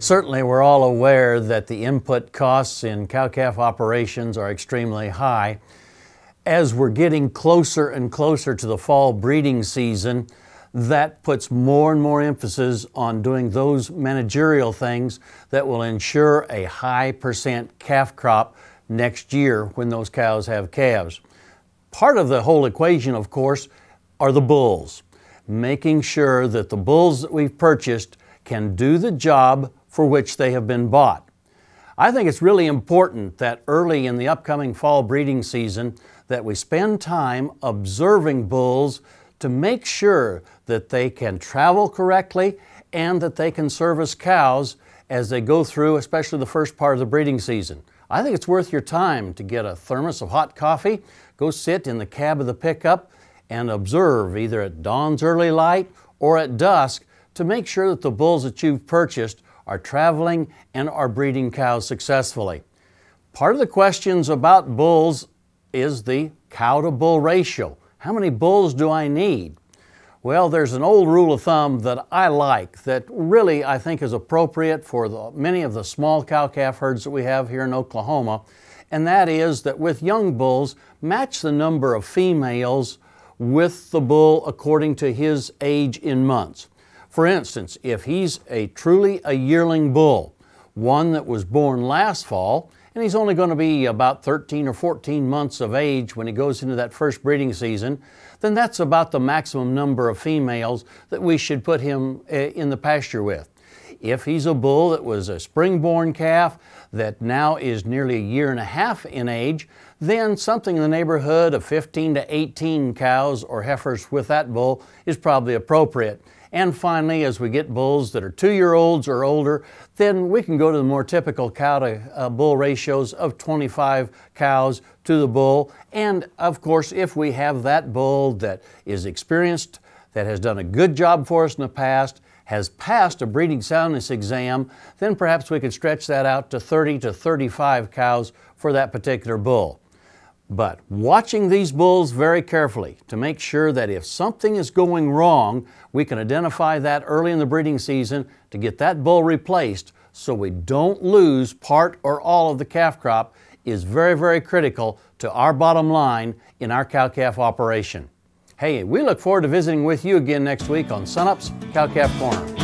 Certainly, we're all aware that the input costs in cow calf operations are extremely high. As we're getting closer and closer to the fall breeding season, that puts more and more emphasis on doing those managerial things that will ensure a high percent calf crop next year when those cows have calves. Part of the whole equation, of course, are the bulls, making sure that the bulls that we've purchased can do the job for which they have been bought. I think it's really important that early in the upcoming fall breeding season that we spend time observing bulls to make sure that they can travel correctly and that they can service cows as they go through, especially the first part of the breeding season. I think it's worth your time to get a thermos of hot coffee, go sit in the cab of the pickup, and observe either at dawn's early light or at dusk to make sure that the bulls that you've purchased are traveling, and are breeding cows successfully. Part of the questions about bulls is the cow to bull ratio. How many bulls do I need? Well, there's an old rule of thumb that I like that really I think is appropriate for the, many of the small cow calf herds that we have here in Oklahoma, and that is that with young bulls, match the number of females with the bull according to his age in months. For instance, if he's a truly a yearling bull, one that was born last fall, and he's only going to be about 13 or 14 months of age when he goes into that first breeding season, then that's about the maximum number of females that we should put him eh, in the pasture with. If he's a bull that was a spring-born calf that now is nearly a year and a half in age, then something in the neighborhood of 15 to 18 cows or heifers with that bull is probably appropriate. And finally, as we get bulls that are two year olds or older, then we can go to the more typical cow to uh, bull ratios of 25 cows to the bull. And of course, if we have that bull that is experienced, that has done a good job for us in the past, has passed a breeding soundness exam, then perhaps we could stretch that out to 30 to 35 cows for that particular bull. But watching these bulls very carefully to make sure that if something is going wrong, we can identify that early in the breeding season to get that bull replaced so we don't lose part or all of the calf crop is very, very critical to our bottom line in our cow calf operation. Hey, we look forward to visiting with you again next week on Sunups Cow Calf Corner.